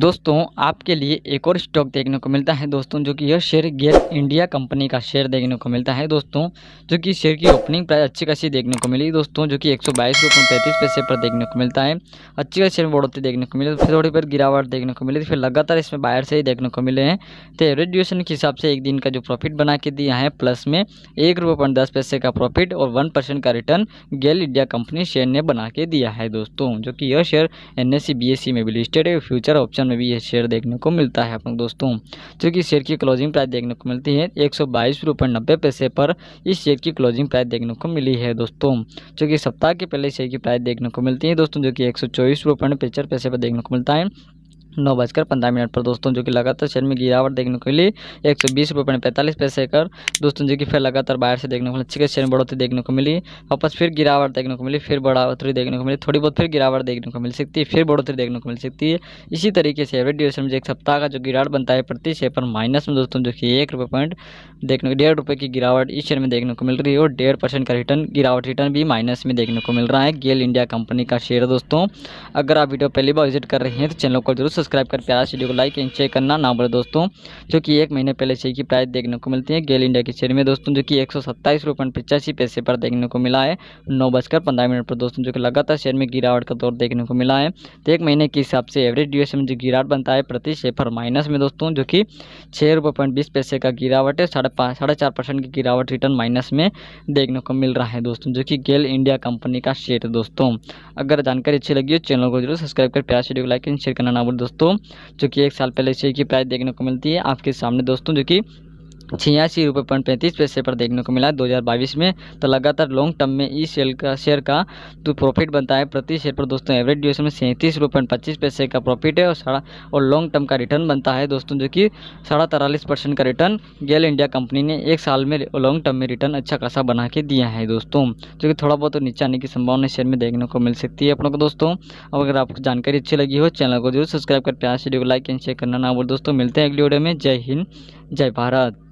दोस्तों आपके लिए एक और स्टॉक देखने को मिलता है दोस्तों जो कि यह शेयर गेयर इंडिया कंपनी का शेयर देखने को मिलता है दोस्तों जो कि शेयर की ओपनिंग प्राइस अच्छी खासी देखने को मिली दोस्तों जो कि एक सौ बाईस पैसे पर देखने को मिलता है अच्छी खासी शेयर बढ़ोतरी देखने को मिली फिर थोड़ी बहुत गिरावट देखने को मिली फिर लगातार इसमें बाहर से ही देखने को मिले हैं तो एवरेज ड्यूरेशन के हिसाब से एक दिन का जो प्रॉफिट बना के दिया है प्लस में एक पैसे का प्रॉफिट और वन का return GAIL India company share ने बना के दिया है दोस्तों जो कि यह शेयर एन एस में भी लिस्टेड है फ्यूचर ऑप्शन में भी यह शेयर देखने को मिलता है अपने दोस्तों चूँकि शेयर की क्लोजिंग प्राइस देखने को मिलती है एक सौ पैसे पर इस शेयर की क्लोजिंग प्राइस देखने को मिली है दोस्तों चूँकि सप्ताह के पहले शेयर की प्राइस देखने को मिलती है दोस्तों जो कि एक सौ पैसे पर देखने को मिलता है नौ बजकर पंद्रह मिनट पर दोस्तों जो कि लगातार शेयर में गिरावट देखने को मिली एक सौ बीस रुपये पैंतालीस पैसे कर दोस्तों जो कि फिर लगातार बाहर से देखने को मिली अच्छी शेयर में बढ़ोतरी देखने को मिली वापस फिर गिरावट देखने को मिली फिर बढ़ोतरी देखने को मिली थोड़ी बहुत फिर गिरावट देखने को मिल सकती है फिर बढ़ोतरी देखने को मिल सकती है इसी तरीके से एवरेज ड्यूरेशन में एक सप्ताह का जो गिरावट बनता है प्रति शेयर पर माइनस में दोस्तों जो कि एक रुपये पॉइंट देखने को डेढ़ रुपये की गिरावट इस शेयर में देखने को मिल रही है और डेढ़ परसेंट का रिटर्न गिरावट रिटर्न भी माइनस में देखने को मिल रहा है गेल इंडिया कंपनी का शेयर दोस्तों अगर आप वीडियो पहली बार विजिट कर रहे हैं तो चैनल को जरूर सब्सक्राइब सब्सक्राइब कर प्यारा वीडियो को लाइक एंड शेयर करना ना बोले दोस्तों जो कि एक महीने पहले शेयर की प्राइस देखने को मिलती है गेल इंडिया के शेयर में दोस्तों जो कि एक सौ पैसे पर देखने को मिला है नौ बजकर पंद्रह मिनट पर दोस्तों जो कि लगातार शेयर में गिरावट का दौर देखने को मिला है तो एक महीने के हिसाब से एवरेज डी में जो गिरावट बनता है प्रति शेयर पर माइनस में दोस्तों जो कि छः रुपये पॉइंट बीस पैसे का गिरावट है साढ़े पाँच साढ़े चार परसेंट की गिरावट रिटर्न माइनस में देखने को मिल रहा है दोस्तों जो कि गेल इंडिया कंपनी का शेयर है दोस्तों अगर जानकारी अच्छी लगी हो चैनल को जरूर सब्सक्राइब कर प्यार वीडियो को लाइक एंड शेयर करना ना बोल दोस्तों दोस्तों जो कि एक साल पहले शेयर की प्राइस देखने को मिलती है आपके सामने दोस्तों जो कि छियासी रुपये पॉइंट पैंतीस पैसे पर देखने को मिला 2022 में तो लगातार लॉन्ग टर्म में इस शेयर का शेयर का तो प्रॉफिट बनता है प्रति शेयर पर दोस्तों एवरेज ड्यूरेशन में सैंतीस रुपये पॉइंट पच्चीस पैसे का प्रॉफिट है और साढ़ा और लॉन्ग टर्म का रिटर्न बनता है दोस्तों जो कि साढ़ा तिरालीस परसेंट का रिटर्न गेल इंडिया कंपनी ने एक साल में लॉन्ग टर्म में रिटर्न अच्छा खासा बना के दिया है दोस्तों जो कि थोड़ा बहुत तो नीचे आने की संभावना शेयर में देखने को मिल सकती है अपनों को दोस्तों और अगर आपको जानकारी अच्छी लगी हो चैनल को जरूर सब्सक्राइब कर प्यार वीडियो को लाइक एंड शेयर करना ना बोल दोस्तों मिलते हैं अगली वीडियो में जय हिंद जय भारत